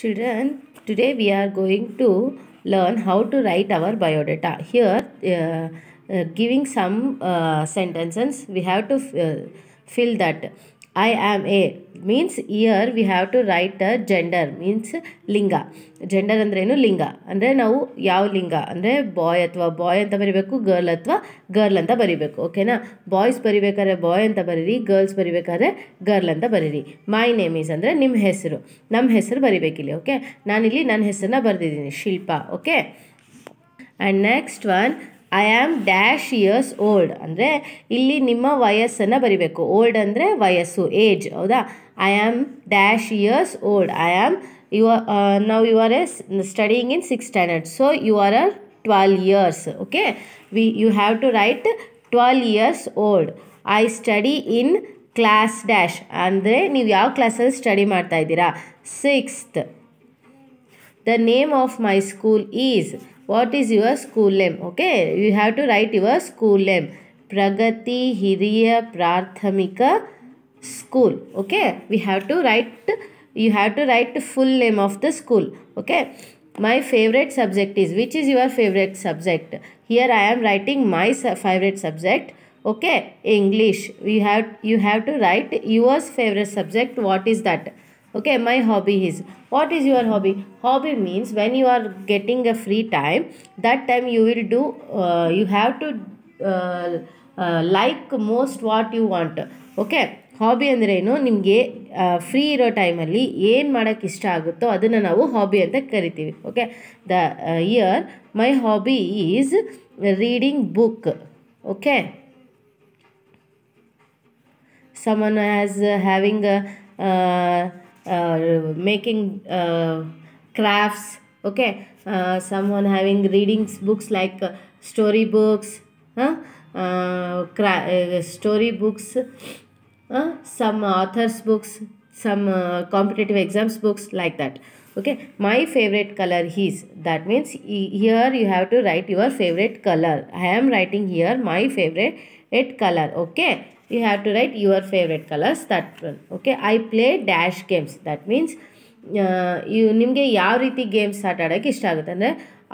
Children, today we are going to learn how to write our biodata. Here, uh, uh, giving some uh, sentences, we have to uh, fill that. I am a means here we have to write a gender means ಲಿಂಗ gender ಅಂದ್ರೇನು ಲಿಂಗ ಅಂದರೆ ನಾವು ಯಾವ ಲಿಂಗ ಅಂದರೆ ಬಾಯ್ ಅಥವಾ ಬಾಯ್ ಅಂತ ಬರಿಬೇಕು ಗರ್ಲ್ ಅಥವಾ ಗರ್ಲ್ ಅಂತ ಬರಿಬೇಕು ಓಕೆನಾ ಬಾಯ್ಸ್ ಬರಿಬೇಕಾದ್ರೆ ಬಾಯ್ ಅಂತ ಬರೀರಿ ಗರ್ಲ್ಸ್ ಬರಿಬೇಕಾದ್ರೆ ಗರ್ಲ್ ಅಂತ ಬರೀರಿ ಮೈ ನೇಮ್ ಈಸ್ ಅಂದರೆ ನಿಮ್ಮ ಹೆಸರು ನಮ್ಮ ಹೆಸರು ಬರಿಬೇಕಿಲ್ಲಿ ಓಕೆ ನಾನಿಲ್ಲಿ ನನ್ನ ಹೆಸರನ್ನ ಬರೆದಿದ್ದೀನಿ Shilpa okay and next one I am dash years old ಅಂದರೆ ಇಲ್ಲಿ ನಿಮ್ಮ ವಯಸ್ಸನ್ನು ಬರೀಬೇಕು ಓಲ್ಡ್ ಅಂದರೆ ವಯಸ್ಸು ಏಜ್ ಹೌದಾ I am dash years old I am you now ನಾವು you are a studying in six standard so you are are twelve years okay we you have to write twelve years old I study in class dash ಅಂದರೆ ನೀವು ಯಾವ ಕ್ಲಾಸಲ್ಲಿ study ಮಾಡ್ತಾ ಇದ್ದೀರಾ sixth The name of my school is. What is your school name? Okay, you have to write your school name. Pragati Hiriya Prathamika School. Okay, we have to write, you have to write full name of the school. Okay, my favorite subject is, which is your favorite subject? Here I am writing my favorite subject. Okay, English. We have, you have to write your favorite subject. What is that? okay my hobby is what is your hobby hobby means when you are getting a free time that time you will do uh, you have to uh, uh, like most what you want okay hobby ಅಂದರೆ ಏನು ನಿಮಗೆ free ಇರೋ ಟೈಮಲ್ಲಿ ಏನು ಮಾಡೋಕ್ಕೆ ಇಷ್ಟ ಆಗುತ್ತೋ ಅದನ್ನು ನಾವು ಹಾಬಿ ಅಂತ ಕರಿತೀವಿ okay the year my hobby is reading book okay someone has having a uh, uh, making uh, crafts okay uh, someone having readings books like uh, story books huh? uh, story books uh, some authors books some uh, competitive exams books like that okay my favorite color is that means here you have to write your favorite color i am writing here my favorite color okay you have to write your favorite colors that one okay i play dash games that means ಇವು ನಿಮಗೆ ಯಾವ ರೀತಿ games ಆಟ ಆಡೋಕ್ಕೆ ಇಷ್ಟ ಆಗುತ್ತೆ ಅಂದರೆ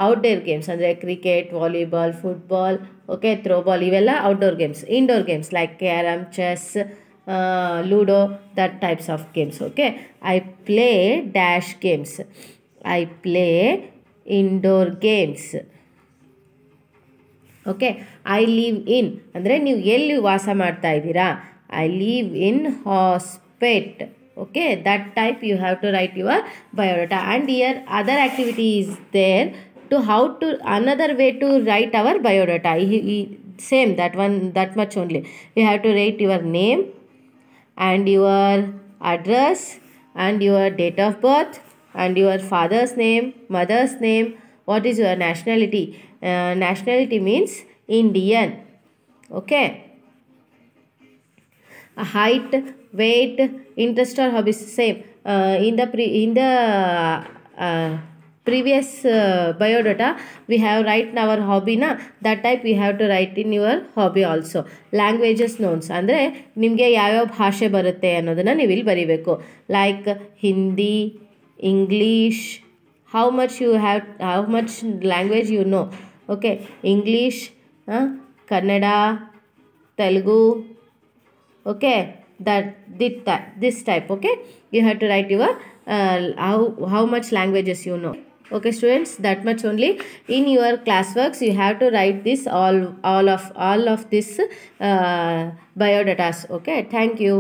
outdoor games ಅಂದರೆ cricket volleyball football okay throwball ಇವೆಲ್ಲ outdoor games indoor games like carrom chess ludo that types of games okay I play dash games I play indoor games Okay, I live in. And then you yell vasa martaidira. I live in hospit. Okay, that type you have to write your biodata. And here other activity is there to how to another way to write our biodata. Same that one that much only. You have to write your name and your address and your date of birth and your father's name, mother's name, what is your nationality uh, nationality means indian okay height weight interest or hobbies same uh, in the pre in the uh, previous uh, biodata we have write our hobby na that type we have to write in your hobby also languages knowns ಅಂದರೆ ನಿಮಗೆ ಯಾವ್ಯಾವ ಭಾಷೆ ಬರುತ್ತೆ ಅನ್ನೋದನ್ನು ನೀವು ಇಲ್ಲಿ ಬರಿಬೇಕು Hindi, English, English how much you have how much language you know okay english huh? kannada telugu okay that this type okay you have to write your uh, how how much languages you know okay students that much only in your classworks you have to write this all all of all of this uh, biodatas okay thank you